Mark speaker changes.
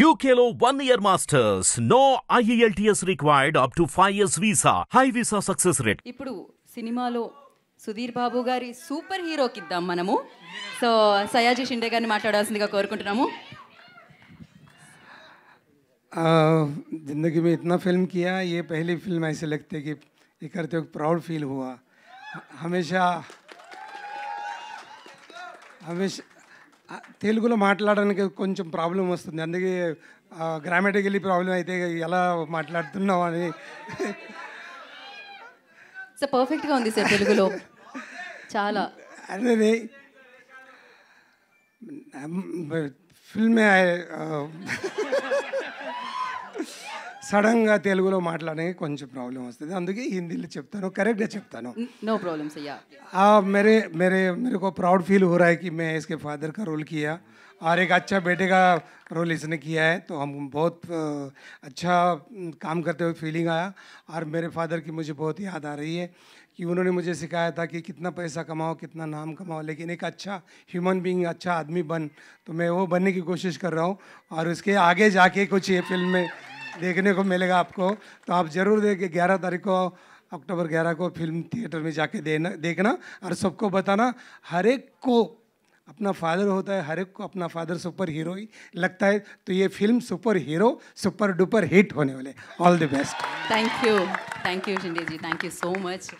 Speaker 1: యూకేలో one year masters no IELTS required up to five years visa high visa success rate ఇప్పుడు సినిమాలో సుధీర్ బాబు గారి super హీరోకి ఇద్దాం మనము సో సయాజీ షిండే గారిని మాట్లాడాల్సిందిగా కోరుకుంటున్నాము
Speaker 2: ज़िंदगी మే इतना ఫిల్మ్ किया ये पहली ఫిల్మ్ ऐसे लगती है कि ये करते हुए प्राउड फील हुआ తెలుగులో మాట్లాడడానికి కొంచెం ప్రాబ్లం వస్తుంది అందుకే గ్రామటికలీ ప్రాబ్లం అయితే ఎలా మాట్లాడుతున్నావు అని
Speaker 1: సార్ పర్ఫెక్ట్గా ఉంది సార్ తెలుగులో చాలా
Speaker 2: అదే ఫిల్మ్ సడన్గా తెలుగులో మాట్లాడడానికి కొంచెం ప్రాబ్లం వస్తుంది అందుకే హిందీలో చెప్తాను కరెక్ట్గా చెప్తాను నో ప్రాబ్లం मेरे मेरे मेरे को प्राउड फील हो रहा है कि मैं इसके फादर का रोल किया और एक अच्छा बेटे का रोल इसने किया है तो हम बहुत अच्छा काम करते हुए फीलिंग आया और मेरे फादर की मुझे बहुत याद आ रही है कि उन्होंने मुझे सिखाया था कि कितना पैसा कमाओ कितना नाम कमाओ लेकिन एक अच्छा ह्यूमन बीइंग अच्छा आदमी बन तो मैं वो बनने की कोशिश कर रहा हूँ और उसके आगे जाके कुछ ये फिल्म में देखने को मिलेगा आपको तो आप ज़रूर देखिए ग्यारह तारीख को अक्टूबर ग्यारह को फिल्म थिएटर में जाके देना देखना और सबको बताना हर एक को अपना फादर होता है हर एक को अपना फादर सुपर हीरो ही लगता है तो ये film super hero super duper hit होने वाले all the best
Speaker 1: thank you thank you Shinde ji thank you so much